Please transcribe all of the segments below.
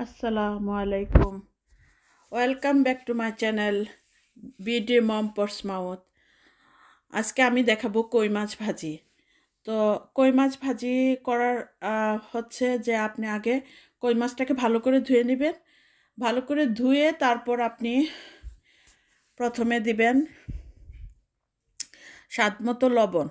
আসসালামু আলাইকুম welcome back to my channel BD mom পর্স মাউথ আজকে আমি দেখাবো কই মাছ ভাজি তো কই মাছ ভাজি করার হচ্ছে যে আপনি আগে কই মাছটাকে ভালো করে ধুয়ে নেবেন ভালো করে ধুয়ে তারপর আপনি প্রথমে দিবেন স্বাদ মতো লবণ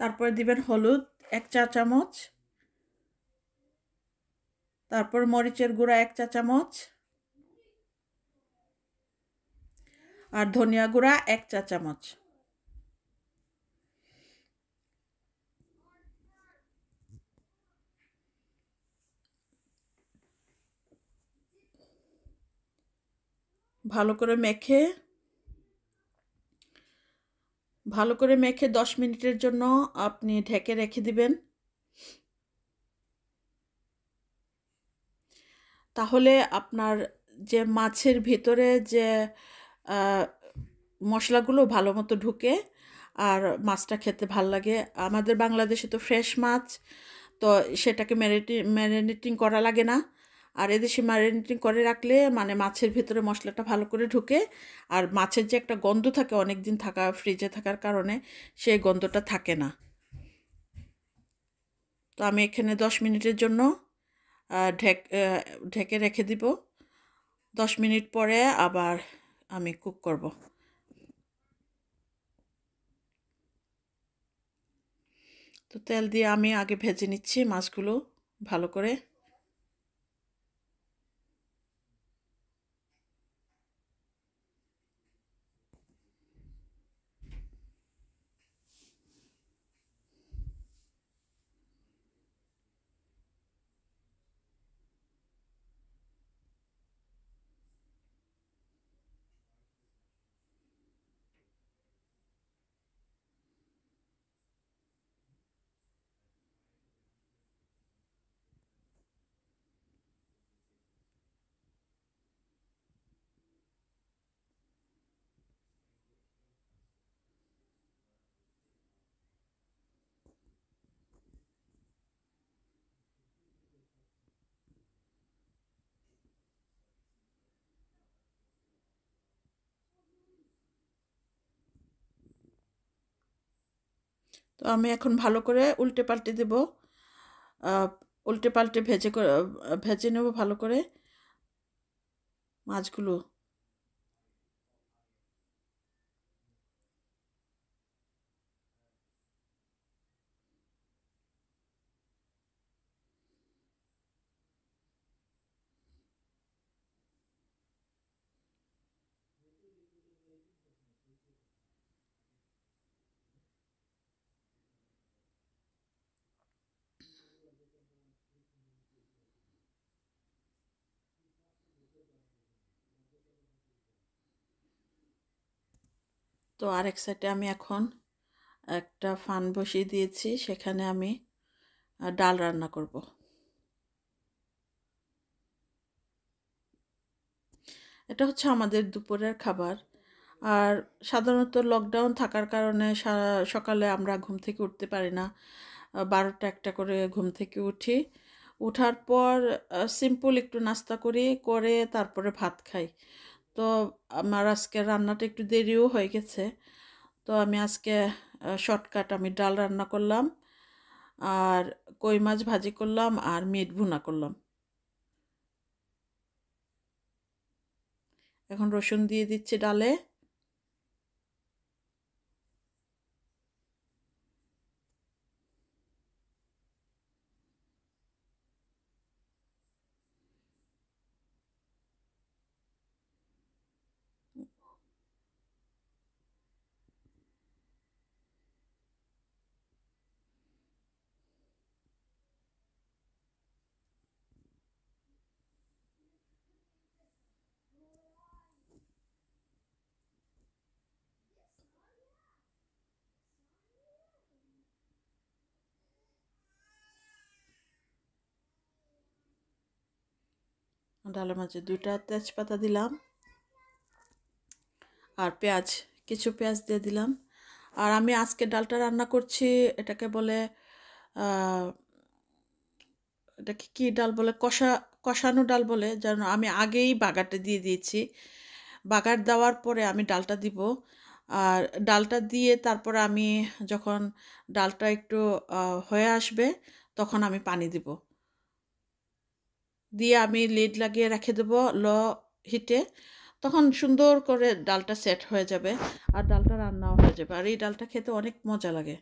তারপরে দিবেন হলুদ এক চা চামচ তারপর মরিচের গুঁড়া এক চা চামচ আর ধনিয়া গুঁড়া এক চা চামচ ভালো করে মেখে ভালো করে মেখে দশ মিনিটের জন্য আপনি ঢেকে রেখে দিবেন তাহলে আপনার যে মাছের ভিতরে যে মশলাগুলো ভালো মতো ঢুকে আর মাছটা খেতে ভাল লাগে আমাদের বাংলাদেশে তো ফ্রেশ মাছ তো সেটাকে ম্যারিটি ম্যারিনেটিং করা লাগে না আর এদেশে ম্যারিনেটিং করে রাখলে মানে মাছের ভেতরে মশলাটা ভালো করে ঢুকে আর মাছের যে একটা গন্ধ থাকে অনেক দিন থাকা ফ্রিজে থাকার কারণে সেই গন্ধটা থাকে না তো আমি এখানে দশ মিনিটের জন্য ঢেক ঢেকে রেখে দিব দশ মিনিট পরে আবার আমি কুক করব তো তেল দিয়ে আমি আগে ভেজে নিচ্ছি মাছগুলো ভালো করে তো আমি এখন ভালো করে উল্টে পাল্টে দেব উল্টে পাল্টে ভেজে ভেজে নেব ভালো করে মাছগুলো তো আরেক সাইডে আমি এখন একটা ফান বসিয়ে দিয়েছি সেখানে আমি ডাল রান্না করব এটা হচ্ছে আমাদের দুপুরের খাবার আর সাধারণত লকডাউন থাকার কারণে সকালে আমরা ঘুম থেকে উঠতে পারি না বারোটা একটা করে ঘুম থেকে উঠি উঠার পর সিম্পল একটু নাস্তা করি করে তারপরে ভাত খাই তো আমার আজকে রান্নাটা একটু দেরিও হয়ে গেছে তো আমি আজকে শর্টকাট আমি ডাল রান্না করলাম আর কই মাছ ভাজি করলাম আর মিট ভুনা করলাম এখন রসুন দিয়ে দিচ্ছি ডালে ডাল মাঝে দুইটা তেজপাতা দিলাম আর পেঁয়াজ কিছু পেঁয়াজ দিয়ে দিলাম আর আমি আজকে ডালটা রান্না করছি এটাকে বলে এটাকে কী ডাল বলে কষা কষানো ডাল বলে যেন আমি আগেই বাগারটা দিয়ে দিয়েছি বাগার দেওয়ার পরে আমি ডালটা দিব আর ডালটা দিয়ে তারপরে আমি যখন ডালটা একটু হয়ে আসবে তখন আমি পানি দিব দিয়ে আমি লিড লাগিয়ে রেখে দেবো ল হিটে তখন সুন্দর করে ডালটা সেট হয়ে যাবে আর ডালটা রান্নাও হয়ে যাবে আর এই ডালটা খেতে অনেক মজা লাগে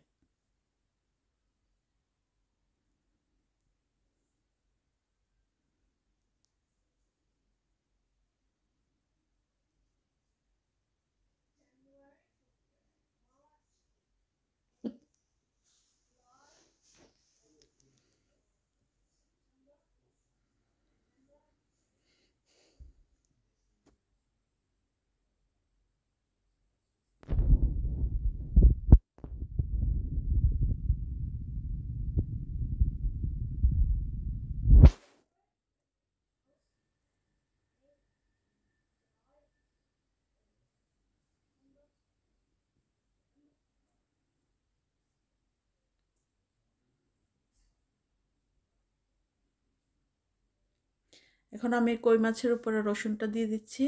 এখন আমি কই মাছের উপরে রসুনটা দিয়ে দিচ্ছি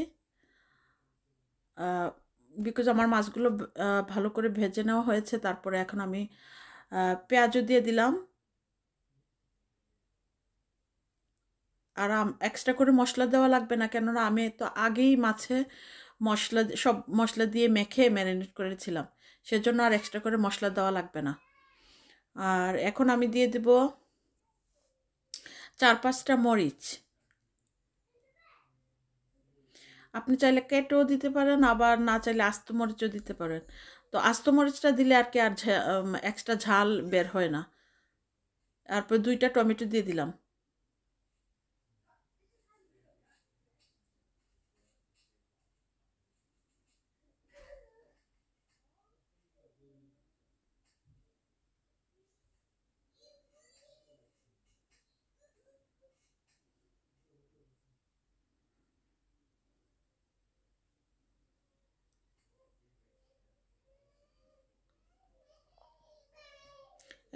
বিকজ আমার মাছগুলো ভালো করে ভেজে নেওয়া হয়েছে তারপরে এখন আমি পেঁয়াজও দিয়ে দিলাম আর এক্সট্রা করে মশলা দেওয়া লাগবে না কেননা আমি তো আগেই মাছে মশলা সব মশলা দিয়ে মেখে ম্যারিনেট করেছিলাম সেজন্য আর এক্সট্রা করে মশলা দেওয়া লাগবে না আর এখন আমি দিয়ে দেব চার পাঁচটা মরিচ আপনি চাইলে কেটেও দিতে পারেন আবার না চাইলে আস্ত মরিচও দিতে পারেন তো আস্ত মরিচটা দিলে আর কি আর এক্সট্রা ঝাল বের হয় না তারপর দুইটা টমেটো দিয়ে দিলাম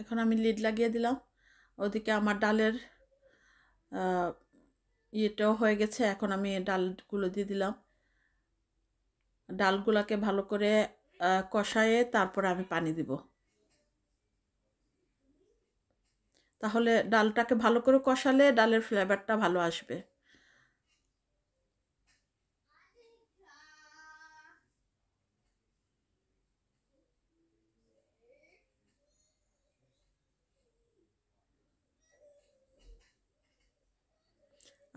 এখন আমি লিড লাগিয়ে দিলাম ওদিকে আমার ডালের ইয়েটাও হয়ে গেছে এখন আমি ডালগুলো দিয়ে দিলাম ডালগুলোকে ভালো করে কষায়ে তারপরে আমি পানি দিব তাহলে ডালটাকে ভালো করে কষালে ডালের ফ্লেভারটা ভালো আসবে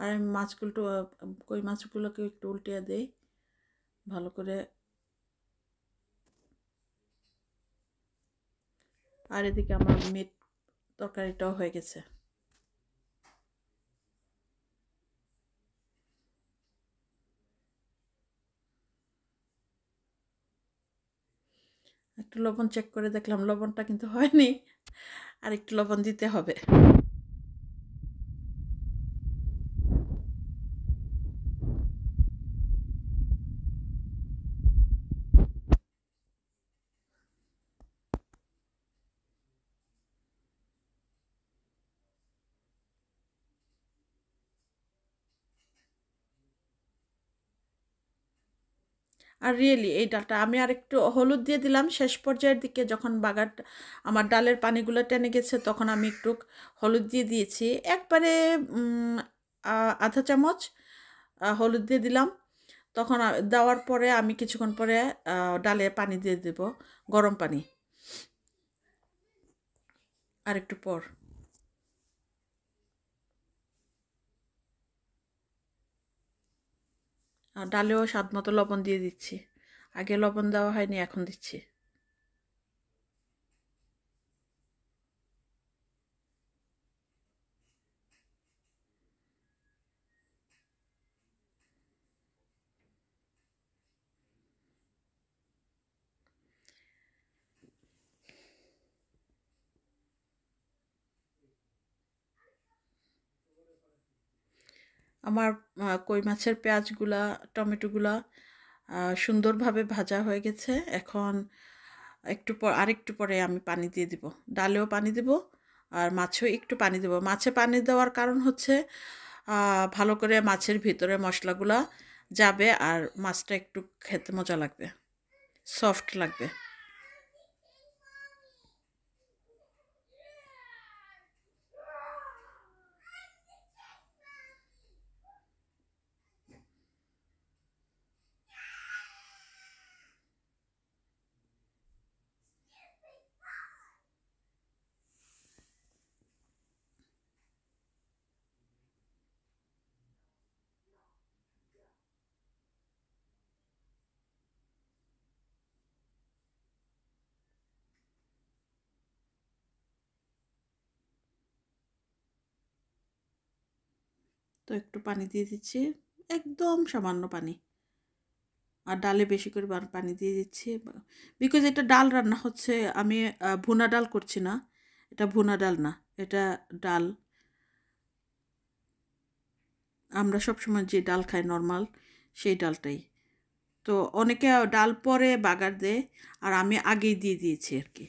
আর আমি মাছগুলো কই মাছগুলোকে একটু উল্টিয়া দেই ভালো করে আর এদিকে আমার মিট তরকারিটাও হয়ে গেছে একটু লবণ চেক করে দেখলাম লবণটা কিন্তু হয়নি আর একটু লবণ দিতে হবে আর রিয়েলি এই ডালটা আমি আর একটু হলুদ দিয়ে দিলাম শেষ পর্যায়ের দিকে যখন বাগার আমার ডালের পানিগুলো টেনে গেছে তখন আমি একটু হলুদ দিয়ে দিয়েছি একবারে আধা চামচ হলুদ দিয়ে দিলাম তখন দেওয়ার পরে আমি কিছুক্ষণ পরে ডালে পানি দিয়ে দেব গরম পানি আর একটু পর ডালেও স্বাদ মতো লবণ দিয়ে দিচ্ছি আগে লবণ দেওয়া হয়নি এখন দিচ্ছি আমার কই মাছের পেঁয়াজগুলা টমেটোগুলা সুন্দরভাবে ভাজা হয়ে গেছে এখন একটু পর আরেকটু পরে আমি পানি দিয়ে দিব ডালেও পানি দেব আর মাছেও একটু পানি দেব মাছে পানি দেওয়ার কারণ হচ্ছে ভালো করে মাছের ভিতরে মশলাগুলা যাবে আর মাছটা একটু খেতে মজা লাগবে সফট লাগবে একটু পানি দিয়ে দিচ্ছি একদম সামান্য পানি আর ডালে বেশি করে পানি দিয়ে দিচ্ছি বিকজ এটা ডাল রান্না হচ্ছে আমি ভুনা ডাল করছি না এটা ভুনা ডাল না এটা ডাল আমরা সবসময় যে ডাল খাই নর্মাল সেই ডালটাই তো অনেকে ডাল পরে বাগার দেয় আর আমি আগেই দিয়ে দিয়েছি আর কি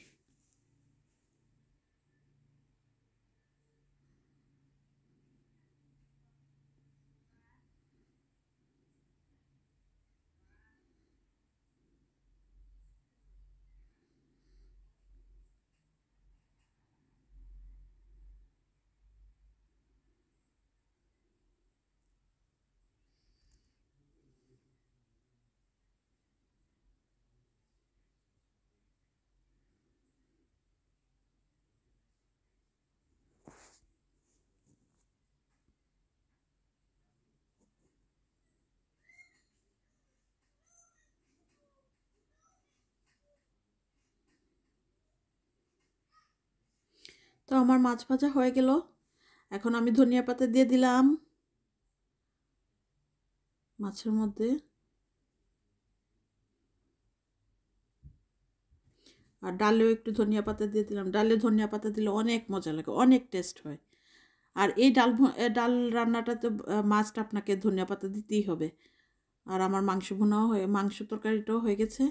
তো আমার মাছ ভাজা হয়ে গেল এখন আমি ধনিয়া পাতা দিয়ে দিলাম মাছের মধ্যে আর ডালেও একটু ধনিয়া পাতা দিয়ে দিলাম ডালে ধনিয়া পাতা দিলে অনেক মজা লাগে অনেক টেস্ট হয় আর এই ডাল ডাল রান্নাটা তো মাছটা আপনাকে ধনিয়া পাতা দিতেই হবে আর আমার মাংস ভুনাও হয়ে মাংস তরকারিটাও হয়ে গেছে